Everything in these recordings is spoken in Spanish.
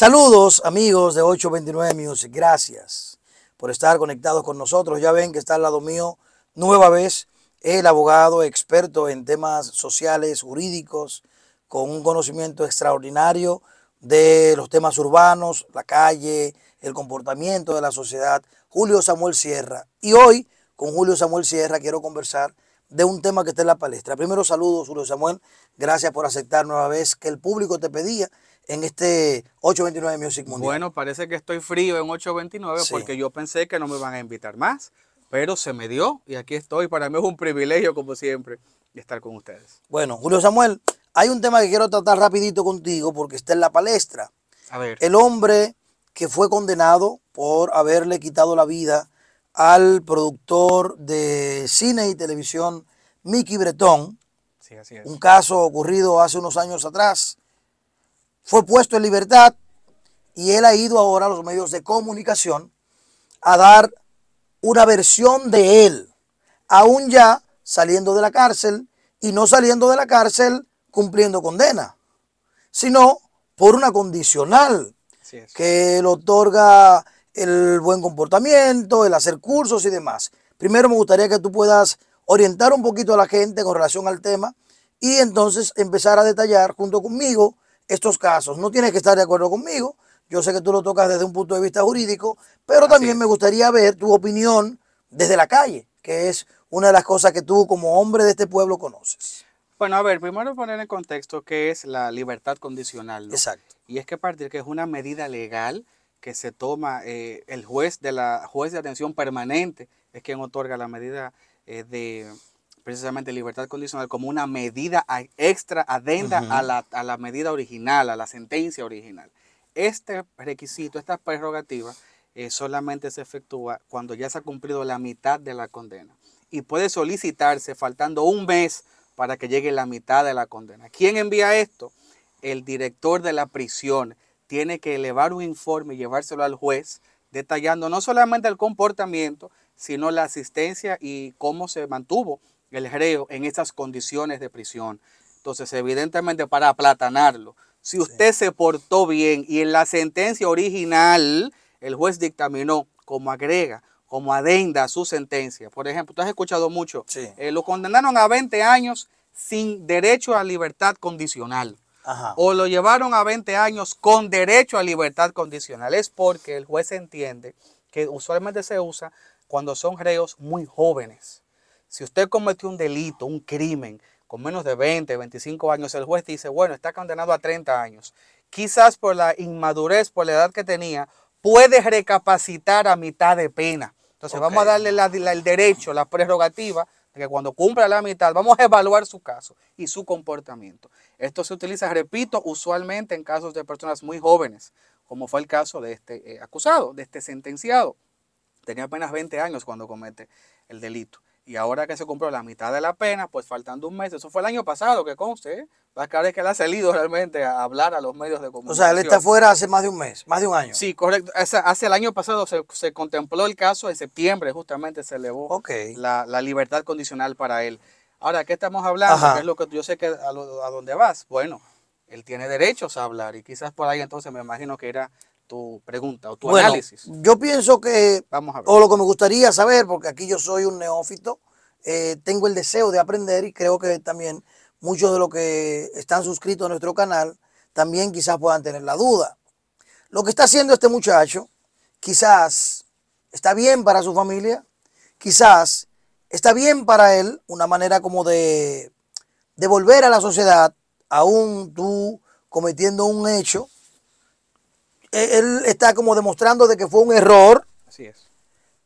Saludos amigos de 829 Music, gracias por estar conectados con nosotros. Ya ven que está al lado mío nueva vez el abogado experto en temas sociales, jurídicos, con un conocimiento extraordinario de los temas urbanos, la calle, el comportamiento de la sociedad, Julio Samuel Sierra. Y hoy con Julio Samuel Sierra quiero conversar de un tema que está en la palestra. Primero saludos, Julio Samuel, gracias por aceptar nueva vez que el público te pedía en este 829 Music Mundial. Bueno, parece que estoy frío en 829 porque yo pensé que no me van a invitar más, pero se me dio y aquí estoy. Para mí es un privilegio, como siempre, estar con ustedes. Bueno, Julio Samuel, hay un tema que quiero tratar rapidito contigo porque está en la palestra. A ver. El hombre que fue condenado por haberle quitado la vida al productor de cine y televisión, Mickey Bretón. Sí, así es. Un caso ocurrido hace unos años atrás fue puesto en libertad y él ha ido ahora a los medios de comunicación a dar una versión de él, aún ya saliendo de la cárcel y no saliendo de la cárcel cumpliendo condena, sino por una condicional que le otorga el buen comportamiento, el hacer cursos y demás. Primero me gustaría que tú puedas orientar un poquito a la gente con relación al tema y entonces empezar a detallar junto conmigo estos casos. No tienes que estar de acuerdo conmigo. Yo sé que tú lo tocas desde un punto de vista jurídico, pero también me gustaría ver tu opinión desde la calle, que es una de las cosas que tú como hombre de este pueblo conoces. Bueno, a ver, primero poner en contexto qué es la libertad condicional. Exacto. Y es que partir que es una medida legal que se toma eh, el juez de la juez de atención permanente es quien otorga la medida eh, de precisamente libertad condicional como una medida extra adenda a, la, medida original, a la sentencia original. Este requisito, esta prerrogativa, eh, solamente se efectúa cuando ya se ha cumplido la mitad de la condena y puede solicitarse faltando un mes para que llegue la mitad de la condena. ¿Quién envía esto? El director de la prisión tiene que elevar un informe y llevárselo al juez detallando no solamente el comportamiento, sino la asistencia y cómo se mantuvo el reo en esas condiciones de prisión. Entonces, evidentemente, para aplatanarlo, si usted se portó bien y en la sentencia original el juez dictaminó como agrega, como adenda a su sentencia, por ejemplo, tú has escuchado mucho, sí. Eh, lo condenaron a 20 años sin derecho a libertad condicional. Ajá. O lo llevaron a 20 años con derecho a libertad condicional. Es porque el juez entiende que usualmente se usa cuando son reos muy jóvenes. Si usted cometió un delito, un crimen, con menos de 20, 25 años, el juez dice, bueno, está condenado a 30 años. Quizás por la inmadurez, por la edad que tenía, puede recapacitar a mitad de pena. Entonces vamos a darle el derecho, la prerrogativa de que cuando cumpla la mitad, vamos a evaluar su caso y su comportamiento. Esto se utiliza, repito, usualmente en casos de personas muy jóvenes, como fue el caso de este eh, acusado, de este sentenciado. Tenía apenas 20 años cuando comete el delito. Y ahora que se compró la mitad de la pena, pues faltando un mes, eso fue el año pasado que conste, ¿eh? la cara es que él ha salido realmente a hablar a los medios de comunicación. O sea, él está fuera hace más de un mes, más de un año. Sí, correcto. Hace, el año pasado se, contempló el caso, en septiembre justamente se elevó la, libertad condicional para él. Ahora, ¿qué estamos hablando? es lo que yo sé que a dónde vas? Bueno, él tiene derechos a hablar y quizás por ahí entonces me imagino que era tu pregunta o tu análisis. Yo pienso que, o lo que me gustaría saber, porque aquí yo soy un neófito, eh, tengo el deseo de aprender y creo que también muchos de los que están suscritos a nuestro canal también quizás puedan tener la duda. Lo que está haciendo este muchacho quizás está bien para su familia, quizás está bien para él, una manera como de devolver a la sociedad, aún tú cometiendo un hecho eh, él está como demostrando de que fue un error. es.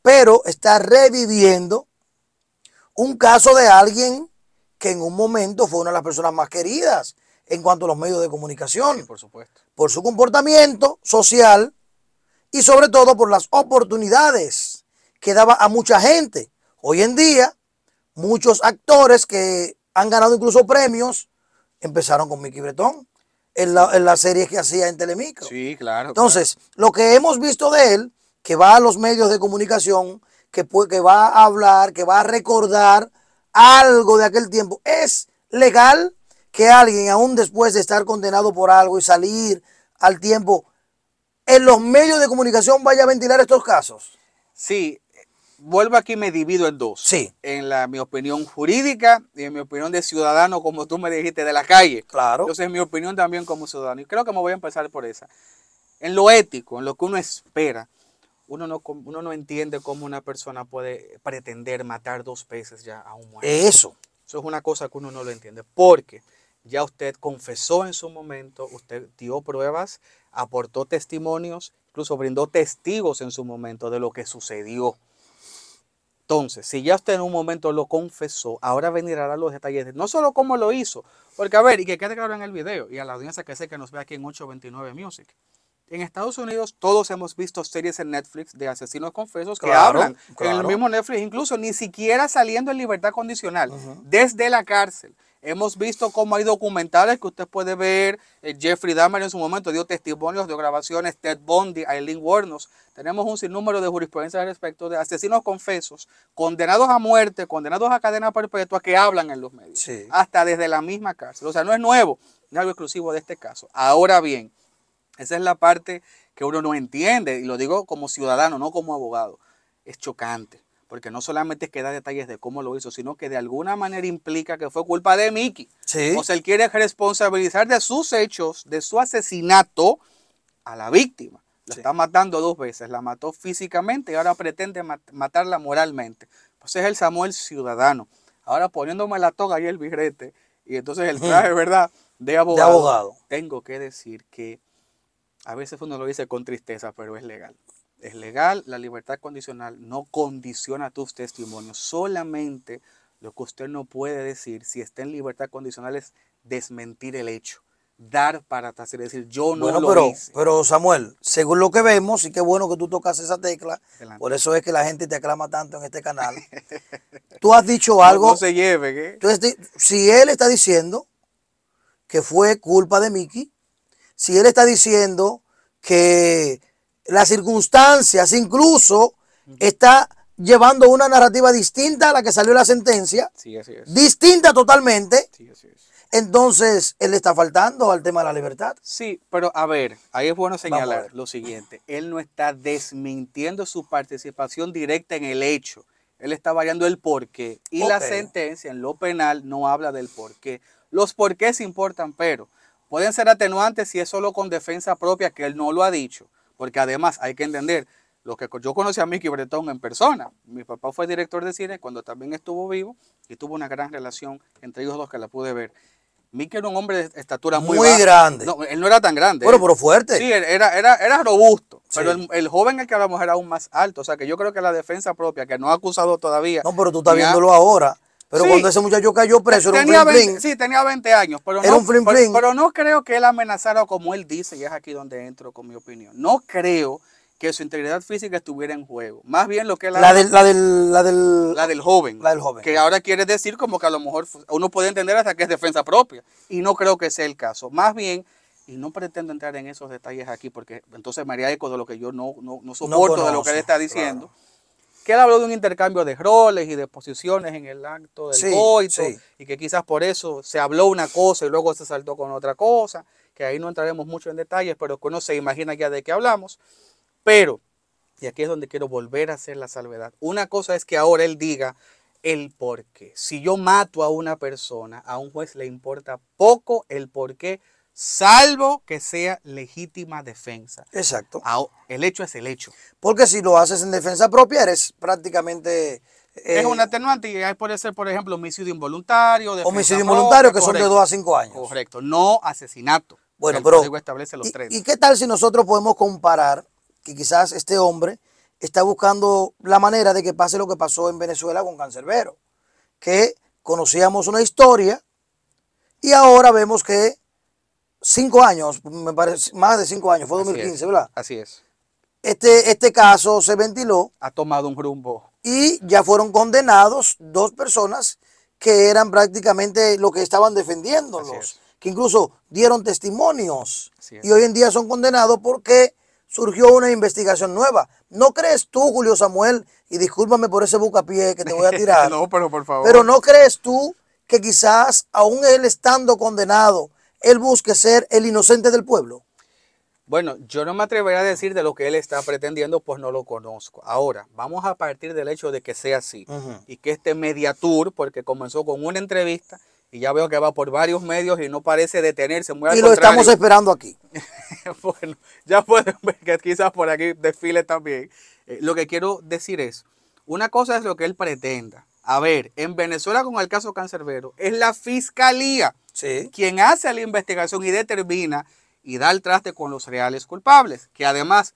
Pero está reviviendo un caso de alguien que en un momento fue una de las personas más queridas en cuanto a los medios de comunicación. por supuesto. Por su comportamiento social y sobre todo por las oportunidades que daba a mucha gente. Hoy en día, muchos actores que han ganado incluso premios empezaron con Mickey Bretón en, la, en las series que hacía en Telemicro. Sí, claro. Entonces, lo que hemos visto de él, que va a los medios de comunicación, que, puede, que va a hablar, que va a recordar algo de aquel tiempo, es legal que alguien, aún después de estar condenado por algo y salir al tiempo, en los medios de comunicación vaya a ventilar estos casos. Sí, vuelvo aquí y me divido en dos. Sí. En mi opinión jurídica y en mi opinión de ciudadano, como tú me dijiste, de la calle. Claro. Entonces, mi opinión también como ciudadano. Y creo que me voy a empezar por esa. En lo ético, en lo que uno espera, uno no, uno no entiende cómo una persona puede pretender matar dos veces ya a un muerto. Eso. Eso es una cosa que uno no lo entiende. Porque ya usted confesó en su momento, usted dio pruebas, aportó testimonios, incluso brindó testigos en su momento de lo que sucedió. Entonces, si ya usted en un momento lo confesó, ahora venirá a los detalles no solo cómo lo hizo, porque a ver, y que quede claro en el video y a la audiencia que sé que nos ve aquí en 829 Music. En Estados Unidos todos hemos visto series en Netflix de asesinos confesos que hablan en el mismo Netflix, incluso ni siquiera saliendo en libertad condicional, desde la cárcel. Hemos visto cómo hay documentales que usted puede ver. Eh, Jeffrey Dahmer en su momento dio testimonios de grabaciones. Ted Bundy, Aileen Wuornos. Tenemos un sinnúmero de jurisprudencias al respecto de asesinos confesos, condenados a muerte, condenados a cadena perpetua, que hablan en los medios. Hasta desde la misma cárcel. O sea, no es nuevo, es algo exclusivo de este caso. Ahora bien, esa es la parte que uno no entiende. Y lo digo como ciudadano, no como abogado. Es chocante porque no solamente es que da detalles de cómo lo hizo, sino que de alguna manera implica que fue culpa de Mickey. O sea, él quiere responsabilizar de sus hechos, de su asesinato a la víctima. La está matando dos veces, la mató físicamente y ahora pretende matarla moralmente. Entonces pues el Samuel ciudadano. Ahora poniéndome la toga y el birrete y entonces el traje, ¿verdad? De abogado. De abogado. Tengo que decir que a veces uno lo dice con tristeza, pero es legal es legal, la libertad condicional no condiciona tus testimonios, solamente lo que usted no puede decir si está en libertad condicional es desmentir el hecho, dar para hacer, decir, yo no lo pero, hice. Pero Samuel, según lo que vemos, y qué bueno que tú tocas esa tecla, por eso es que la gente te aclama tanto en este canal. tú has dicho algo. No, se lleve, ¿eh? si él está diciendo que fue culpa de Mickey, si él está diciendo que las circunstancias, incluso está llevando una narrativa distinta a la que salió la sentencia, distinta totalmente. Sí, Entonces, él está faltando al tema de la libertad. Sí, pero a ver, ahí es bueno señalar lo siguiente. Él no está desmintiendo su participación directa en el hecho. Él está variando el porqué. Y la sentencia en lo penal no habla del porqué. Los porqués importan, pero pueden ser atenuantes si es solo con defensa propia, que él no lo ha dicho porque además hay que entender, lo que yo conocí a Mickey Bretón en persona. Mi papá fue director de cine cuando también estuvo vivo y tuvo una gran relación entre ellos dos que la pude ver. Mickey era un hombre de estatura muy, muy grande. No, él no era tan grande. Bueno, pero fuerte. Sí, era, era, era robusto. Pero el, joven el que hablamos era aún más alto. O sea que yo creo que la defensa propia, que no ha acusado todavía. No, pero tú estás viéndolo ahora. Pero cuando ese muchacho cayó preso, era un Sí, tenía 20 años, pero, era no, un pero, no creo que él amenazara como él dice, y es aquí donde entro con mi opinión. No creo que su integridad física estuviera en juego. Más bien lo que la, la, del, la, del, joven. La del joven. Que ahora quiere decir como que a lo mejor uno puede entender hasta que es defensa propia. Y no creo que sea el caso. Más bien, y no pretendo entrar en esos detalles aquí, porque entonces María haría eco de lo que yo no, soporto de lo que él está diciendo que él habló de un intercambio de roles y de posiciones en el acto del coito, y que quizás por eso se habló una cosa y luego se saltó con otra cosa, que ahí no entraremos mucho en detalles, pero uno se imagina ya de qué hablamos. Pero, y aquí es donde quiero volver a hacer la salvedad, una cosa es que ahora él diga el por qué. Si yo mato a una persona, a un juez le importa poco el por qué salvo que sea legítima defensa. Exacto. el hecho es el hecho. Porque si lo haces en defensa propia, eres prácticamente... Eh, es un atenuante y puede ser, por ejemplo, homicidio involuntario. Homicidio involuntario, que son de 2 a 5 años. Correcto, no asesinato. Bueno, pero... Establece los y, tres. ¿Y qué tal si nosotros podemos comparar que quizás este hombre está buscando la manera de que pase lo que pasó en Venezuela con Cancerbero? Que conocíamos una historia y ahora vemos que cinco años, me parece, más de cinco años, fue 2015, ¿verdad? Así es. Este, este caso se ventiló. Ha tomado un rumbo. Y ya fueron condenados dos personas que eran prácticamente los que estaban defendiéndolos, que incluso dieron testimonios y hoy en día son condenados porque surgió una investigación nueva. ¿No crees tú, Julio Samuel, y discúlpame por ese bucapié que te voy a tirar? no, pero por favor. Pero ¿no crees tú que quizás aún él estando condenado él busque ser el inocente del pueblo? Bueno, yo no me atrevería a decir de lo que él está pretendiendo, pues no lo conozco. Ahora, vamos a partir del hecho de que sea así y que este mediatur, porque comenzó con una entrevista y ya veo que va por varios medios y no parece detenerse. Muy y lo estamos esperando aquí. bueno, ya pueden ver que quizás por aquí desfile también. Eh, lo que quiero decir es, una cosa es lo que él pretenda. A ver, en Venezuela con el caso Cancerbero, es la fiscalía quien hace la investigación y determina y da el traste con los reales culpables, que además,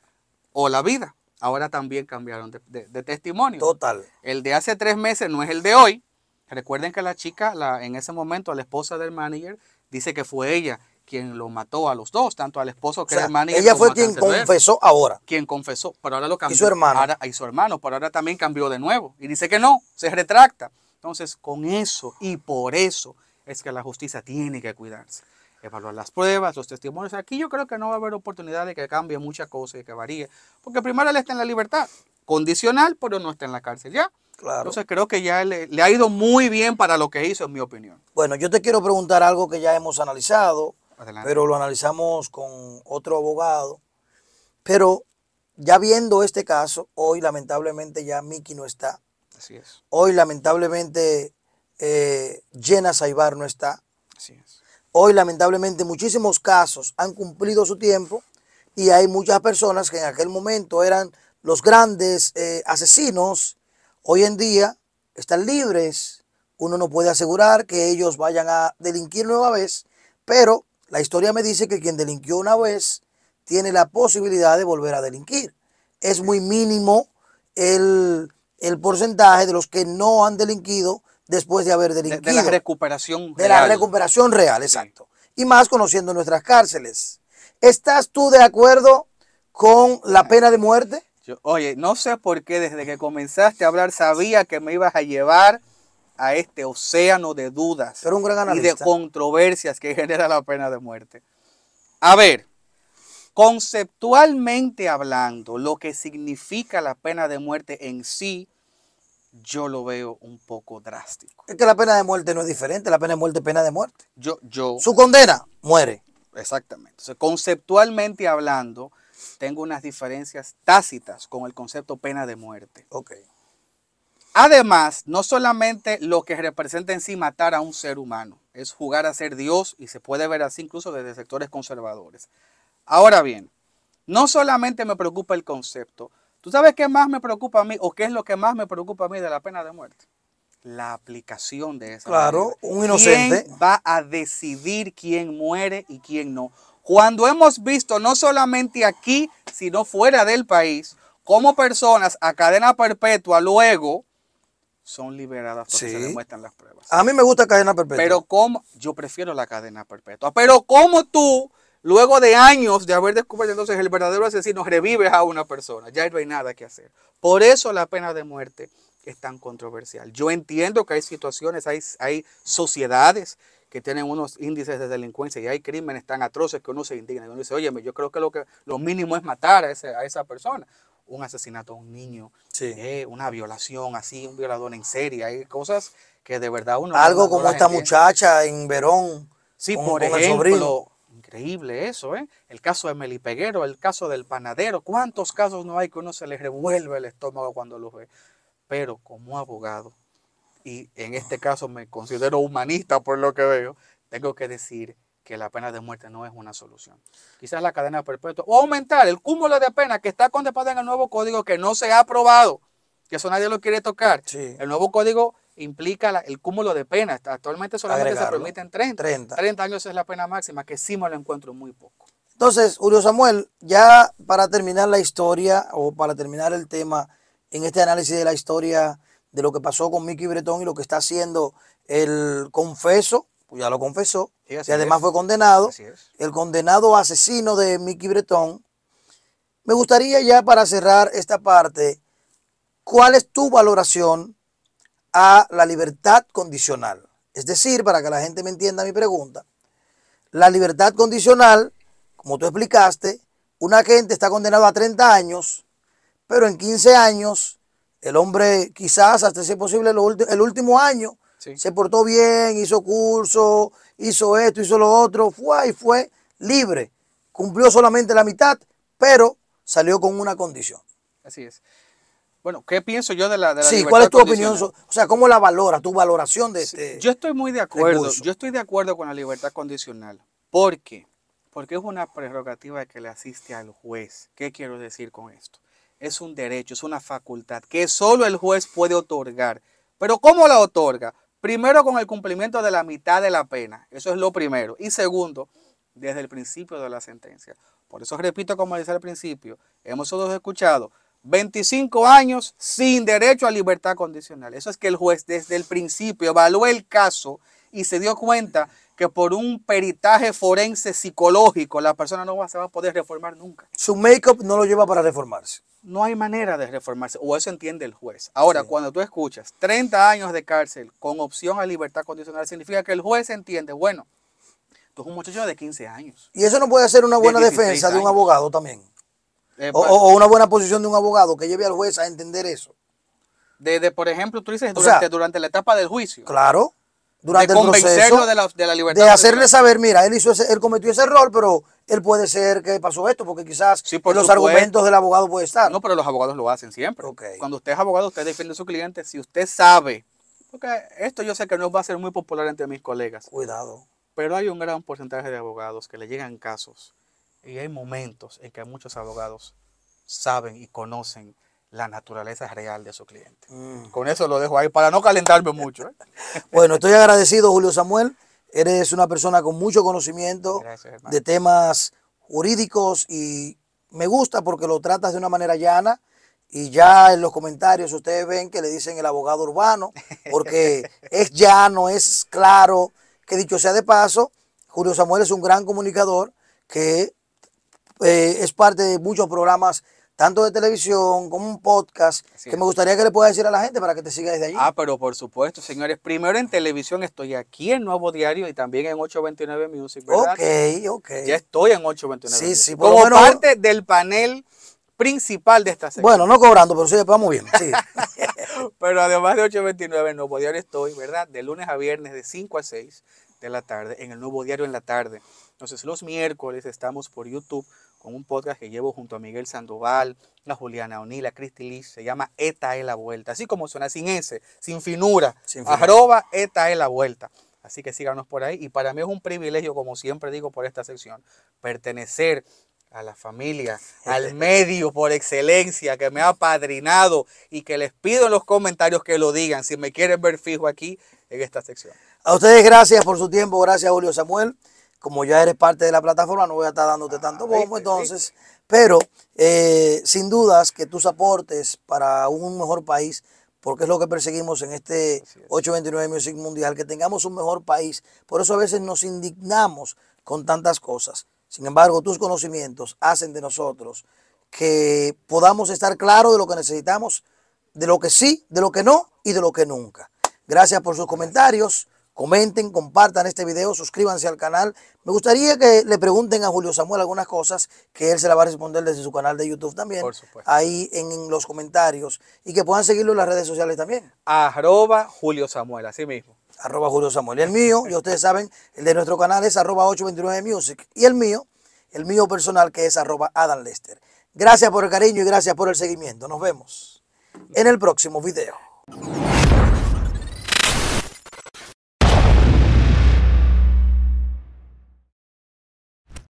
o la vida, ahora también cambiaron de, testimonio. Total. El de hace tres meses no es el de hoy. Recuerden que la chica, la, en ese momento, la esposa del manager, dice que fue ella quien lo mató a los dos, tanto al esposo que al manager. Ella fue quien confesó ahora. Quien confesó, pero ahora lo cambió. Y su hermano. y su hermano, pero ahora también cambió de nuevo. Y dice que no, se retracta. Entonces, con eso y por eso es que la justicia tiene que cuidarse. Evaluar las pruebas, los testimonios. Aquí yo creo que no va a haber oportunidad de que cambie muchas cosas y que varíe. Porque primero él está en la libertad condicional, pero no está en la cárcel ya. Claro. Entonces creo que ya le, ha ido muy bien para lo que hizo, en mi opinión. Bueno, yo te quiero preguntar algo que ya hemos analizado, pero lo analizamos con otro abogado. Pero ya viendo este caso, hoy lamentablemente ya Miki no está. Así es. Hoy lamentablemente eh, Jenna Saibar no está. Hoy, lamentablemente, muchísimos casos han cumplido su tiempo y hay muchas personas que en aquel momento eran los grandes eh, asesinos, hoy en día están libres. Uno no puede asegurar que ellos vayan a delinquir nueva vez, pero la historia me dice que quien delinquió una vez tiene la posibilidad de volver a delinquir. Es muy mínimo el porcentaje de los que no han delinquido después de haber delinquido. De, la recuperación De la recuperación real, exacto. Y más conociendo nuestras cárceles. ¿Estás tú de acuerdo con la pena de muerte? oye, no sé por qué desde que comenzaste a hablar sabía que me ibas a llevar a este océano de dudas Pero un gran y de controversias que genera la pena de muerte. A ver, conceptualmente hablando, lo que significa la pena de muerte en sí yo lo veo un poco drástico. Es que la pena de muerte no es diferente, la pena de muerte es pena de muerte. Yo, yo. Su condena muere. Exactamente. conceptualmente hablando, tengo unas diferencias tácitas con el concepto pena de muerte. Ok. Además, no solamente lo que representa en sí matar a un ser humano, es jugar a ser Dios y se puede ver así incluso desde sectores conservadores. Ahora bien, no solamente me preocupa el concepto, ¿Tú sabes qué más me preocupa a mí o qué es lo que más me preocupa a mí de la pena de muerte? La aplicación de esa. Claro, un inocente. va a decidir quién muere y quién no? Cuando hemos visto, no solamente aquí, sino fuera del país, cómo personas a cadena perpetua luego son liberadas porque se se demuestran las pruebas. A mí me gusta cadena perpetua. Pero como yo prefiero la cadena perpetua. Pero cómo tú Luego de años de haber descubierto entonces el verdadero asesino, revives a una persona. Ya no hay nada que hacer. Por eso la pena de muerte es tan controversial. Yo entiendo que hay situaciones, hay, hay sociedades que tienen unos índices de delincuencia y hay crímenes tan atroces que uno se indigna. uno dice, oye, yo creo que lo, que lo mínimo es matar a, ese, esa persona. Un asesinato a un niño, una violación así, un violador en serie. Hay cosas que de verdad uno... Algo como esta muchacha en Verón. Sí, por Increíble eso, ¿eh? El caso de Melipeguero, el caso del panadero. ¿Cuántos casos no hay que uno se le revuelve el estómago cuando los ve? Pero como abogado, y en este ah. caso me considero humanista por lo que veo, tengo que decir que la pena de muerte no es una solución. Quizás la cadena perpetua o aumentar el cúmulo de penas que está contemplado en el nuevo código que no se ha aprobado, que eso nadie lo quiere tocar. El nuevo código implica el cúmulo de penas. Actualmente solamente se permiten 30. 30. años es la pena máxima, que sí me lo encuentro muy poco. Entonces, Julio Samuel, ya para terminar la historia o para terminar el tema en este análisis de la historia de lo que pasó con Mickey Bretón y lo que está haciendo el confeso, pues ya lo confesó, y además fue condenado, el condenado asesino de Mickey Bretón. Me gustaría ya para cerrar esta parte, ¿cuál es tu valoración a la libertad condicional. Es decir, para que la gente me entienda mi pregunta, la libertad condicional, como tú explicaste, un gente está condenado a 30 años, pero en 15 años, el hombre quizás, hasta si es posible, el último año, se portó bien, hizo curso, hizo esto, hizo lo otro, fue y fue libre. Cumplió solamente la mitad, pero salió con una condición. Así es. Bueno, ¿qué pienso yo de la, de la Sí, ¿cuál es tu opinión? O sea, ¿cómo la valora, tu valoración de este Yo estoy muy de acuerdo, yo estoy de acuerdo con la libertad condicional. ¿Por qué? Porque es una prerrogativa que le asiste al juez. ¿Qué quiero decir con esto? Es un derecho, es una facultad que solo el juez puede otorgar. Pero ¿cómo la otorga? Primero, con el cumplimiento de la mitad de la pena. Eso es lo primero. Y segundo, desde el principio de la sentencia. Por eso repito, como dice al principio, hemos todos escuchado 25 años sin derecho a libertad condicional. Eso es que el juez desde el principio evaluó el caso y se dio cuenta que por un peritaje forense psicológico la persona no se va a poder reformar nunca. Su make-up no lo lleva para reformarse. No hay manera de reformarse, o eso entiende el juez. Ahora, cuando tú escuchas 30 años de cárcel con opción a libertad condicional, significa que el juez entiende, bueno, tú eres un muchacho de 15 años. Y eso no puede ser una buena defensa de un abogado también. Eh, pues, o, una buena posición de un abogado que lleve al juez a entender eso. Desde, por ejemplo, tú dices, durante, la etapa del juicio. Claro. Durante de el De la, libertad. De hacerle saber, mira, él, hizo él cometió ese error, pero él puede ser que pasó esto, porque quizás los argumentos del abogado pueden estar. No, pero los abogados lo hacen siempre. Cuando usted es abogado, usted defiende a su cliente. Si usted sabe, porque esto yo sé que no va a ser muy popular entre mis colegas. Cuidado. Pero hay un gran porcentaje de abogados que le llegan casos y hay momentos en que muchos abogados saben y conocen la naturaleza real de su cliente. Mm. Con eso lo dejo ahí para no calentarme mucho. ¿eh? bueno, estoy agradecido, Julio Samuel. Eres una persona con mucho conocimiento de temas jurídicos y me gusta porque lo tratas de una manera llana y ya en los comentarios ustedes ven que le dicen el abogado urbano porque es llano, es claro, que dicho sea de paso, Julio Samuel es un gran comunicador que eh, es parte de muchos programas, tanto de televisión como un podcast, que me gustaría que le pueda decir a la gente para que te siga desde allí. Ah, pero por supuesto, señores. Primero en televisión estoy aquí en Nuevo Diario y también en 829 Music, ¿verdad? Ok, ok. Ya estoy en 829 Sí, Como parte del panel principal de esta sección. Bueno, no cobrando, pero sí, estamos bien. Sí. pero además de 829 en Nuevo Diario estoy, ¿verdad? De lunes a viernes de 5 a 6 de la tarde, en el Nuevo Diario en la tarde. Entonces los miércoles estamos por YouTube con un podcast que llevo junto a Miguel Sandoval, a Juliana O'Neill, a Lee. se llama Eta es la vuelta, así como suena, sin S, sin finura, sin finura. arroba Eta es la vuelta. Así que síganos por ahí y para mí es un privilegio, como siempre digo por esta sección, pertenecer a la familia, al medio por excelencia que me ha padrinado y que les pido en los comentarios que lo digan si me quieren ver fijo aquí en esta sección. A ustedes gracias por su tiempo, gracias Julio Samuel como ya eres parte de la plataforma, no voy a estar dándote tanto ah, bombo, entonces, pero eh, sin dudas que tus aportes para un mejor país, porque es lo que perseguimos en este 829 Music Mundial, que tengamos un mejor país, por eso a veces nos indignamos con tantas cosas. Sin embargo, tus conocimientos hacen de nosotros que podamos estar claros de lo que necesitamos, de lo que sí, de lo que no y de lo que nunca. Gracias por sus comentarios. Comenten, compartan este video, suscríbanse al canal. Me gustaría que le pregunten a Julio Samuel algunas cosas que él se la va a responder desde su canal de YouTube también. Por supuesto. Ahí en, los comentarios. Y que puedan seguirlo en las redes sociales también. Arroba Julio Samuel, así mismo. Arroba Julio Samuel. Y el mío, y ustedes saben, el de nuestro canal es arroba 829 Music. Y el mío, el mío personal que es arroba Adam Lester. Gracias por el cariño y gracias por el seguimiento. Nos vemos en el próximo video.